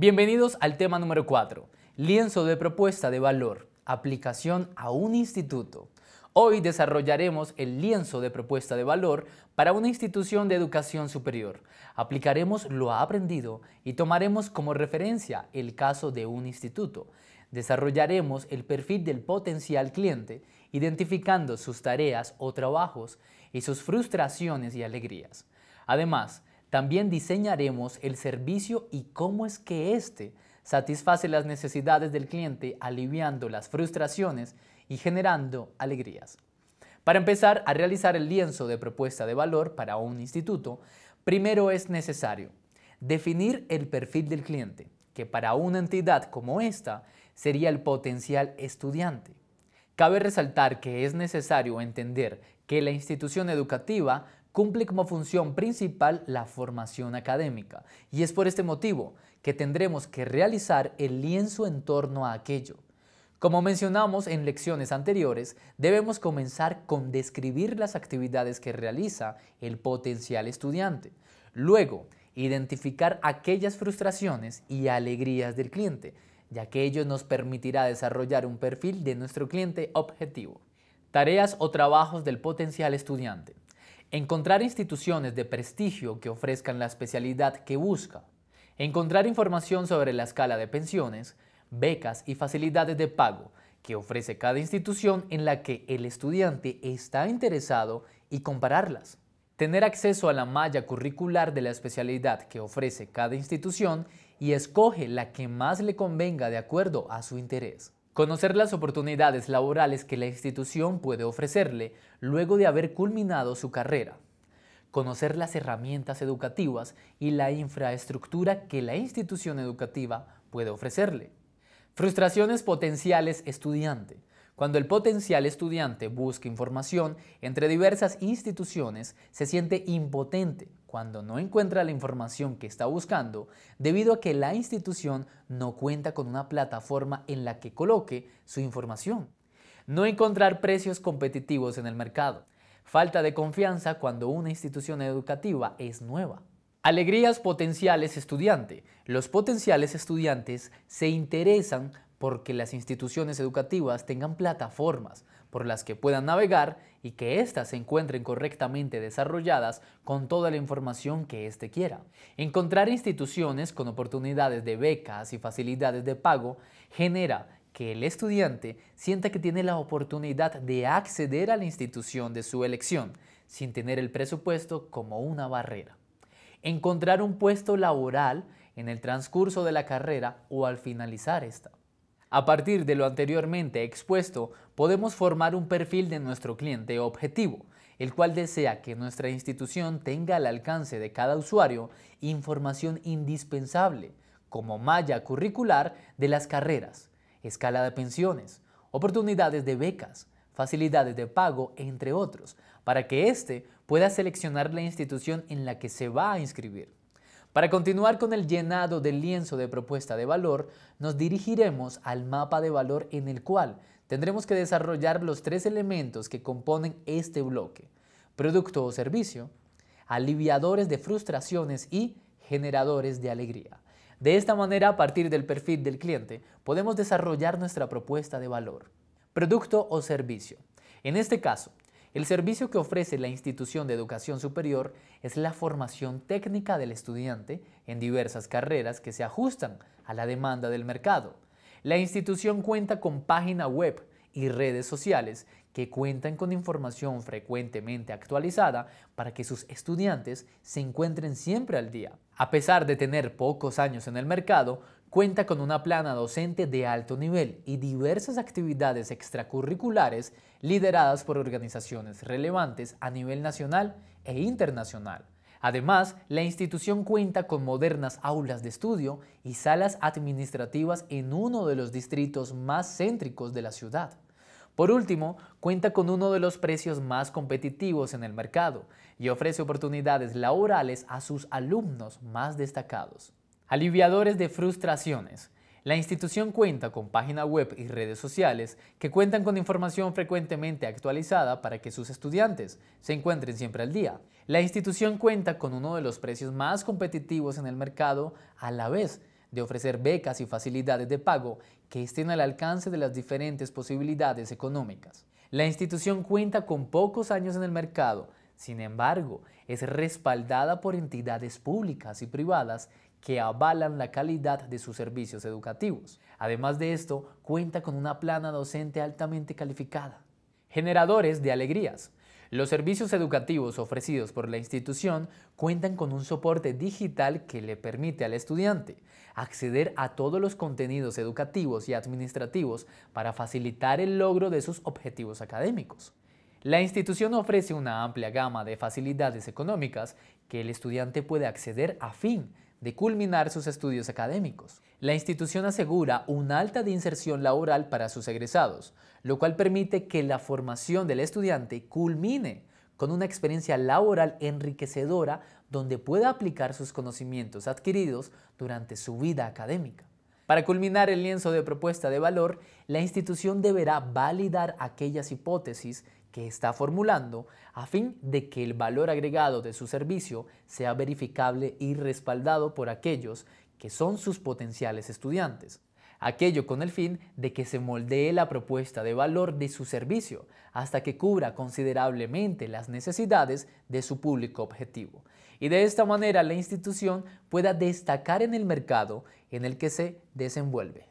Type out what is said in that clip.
Bienvenidos al tema número 4, lienzo de propuesta de valor, aplicación a un instituto. Hoy desarrollaremos el lienzo de propuesta de valor para una institución de educación superior. Aplicaremos lo aprendido y tomaremos como referencia el caso de un instituto. Desarrollaremos el perfil del potencial cliente, identificando sus tareas o trabajos y sus frustraciones y alegrías. Además, también diseñaremos el servicio y cómo es que éste satisface las necesidades del cliente, aliviando las frustraciones y generando alegrías. Para empezar a realizar el lienzo de propuesta de valor para un instituto, primero es necesario definir el perfil del cliente, que para una entidad como esta sería el potencial estudiante. Cabe resaltar que es necesario entender que la institución educativa cumple como función principal la formación académica y es por este motivo que tendremos que realizar el lienzo en torno a aquello. Como mencionamos en lecciones anteriores, debemos comenzar con describir las actividades que realiza el potencial estudiante. Luego, identificar aquellas frustraciones y alegrías del cliente, ya que ello nos permitirá desarrollar un perfil de nuestro cliente objetivo. Tareas o trabajos del potencial estudiante. Encontrar instituciones de prestigio que ofrezcan la especialidad que busca. Encontrar información sobre la escala de pensiones, becas y facilidades de pago que ofrece cada institución en la que el estudiante está interesado y compararlas. Tener acceso a la malla curricular de la especialidad que ofrece cada institución y escoge la que más le convenga de acuerdo a su interés. Conocer las oportunidades laborales que la institución puede ofrecerle luego de haber culminado su carrera. Conocer las herramientas educativas y la infraestructura que la institución educativa puede ofrecerle. Frustraciones potenciales estudiante. Cuando el potencial estudiante busca información entre diversas instituciones, se siente impotente cuando no encuentra la información que está buscando debido a que la institución no cuenta con una plataforma en la que coloque su información. No encontrar precios competitivos en el mercado. Falta de confianza cuando una institución educativa es nueva. Alegrías potenciales estudiante. Los potenciales estudiantes se interesan porque las instituciones educativas tengan plataformas por las que puedan navegar y que éstas se encuentren correctamente desarrolladas con toda la información que éste quiera. Encontrar instituciones con oportunidades de becas y facilidades de pago genera que el estudiante sienta que tiene la oportunidad de acceder a la institución de su elección, sin tener el presupuesto como una barrera. Encontrar un puesto laboral en el transcurso de la carrera o al finalizar esta. A partir de lo anteriormente expuesto, podemos formar un perfil de nuestro cliente objetivo, el cual desea que nuestra institución tenga al alcance de cada usuario información indispensable, como malla curricular de las carreras, escala de pensiones, oportunidades de becas, facilidades de pago, entre otros, para que éste pueda seleccionar la institución en la que se va a inscribir. Para continuar con el llenado del lienzo de propuesta de valor, nos dirigiremos al mapa de valor en el cual tendremos que desarrollar los tres elementos que componen este bloque, producto o servicio, aliviadores de frustraciones y generadores de alegría. De esta manera, a partir del perfil del cliente, podemos desarrollar nuestra propuesta de valor, producto o servicio. En este caso, el servicio que ofrece la institución de educación superior es la formación técnica del estudiante en diversas carreras que se ajustan a la demanda del mercado. La institución cuenta con página web y redes sociales que cuentan con información frecuentemente actualizada para que sus estudiantes se encuentren siempre al día. A pesar de tener pocos años en el mercado, Cuenta con una plana docente de alto nivel y diversas actividades extracurriculares lideradas por organizaciones relevantes a nivel nacional e internacional. Además, la institución cuenta con modernas aulas de estudio y salas administrativas en uno de los distritos más céntricos de la ciudad. Por último, cuenta con uno de los precios más competitivos en el mercado y ofrece oportunidades laborales a sus alumnos más destacados. Aliviadores de frustraciones. La institución cuenta con página web y redes sociales que cuentan con información frecuentemente actualizada para que sus estudiantes se encuentren siempre al día. La institución cuenta con uno de los precios más competitivos en el mercado a la vez de ofrecer becas y facilidades de pago que estén al alcance de las diferentes posibilidades económicas. La institución cuenta con pocos años en el mercado, sin embargo, es respaldada por entidades públicas y privadas que avalan la calidad de sus servicios educativos. Además de esto, cuenta con una plana docente altamente calificada. Generadores de alegrías. Los servicios educativos ofrecidos por la institución cuentan con un soporte digital que le permite al estudiante acceder a todos los contenidos educativos y administrativos para facilitar el logro de sus objetivos académicos. La institución ofrece una amplia gama de facilidades económicas que el estudiante puede acceder a fin de culminar sus estudios académicos. La institución asegura un alta de inserción laboral para sus egresados, lo cual permite que la formación del estudiante culmine con una experiencia laboral enriquecedora donde pueda aplicar sus conocimientos adquiridos durante su vida académica. Para culminar el lienzo de propuesta de valor, la institución deberá validar aquellas hipótesis que está formulando a fin de que el valor agregado de su servicio sea verificable y respaldado por aquellos que son sus potenciales estudiantes. Aquello con el fin de que se moldee la propuesta de valor de su servicio hasta que cubra considerablemente las necesidades de su público objetivo. Y de esta manera la institución pueda destacar en el mercado en el que se desenvuelve.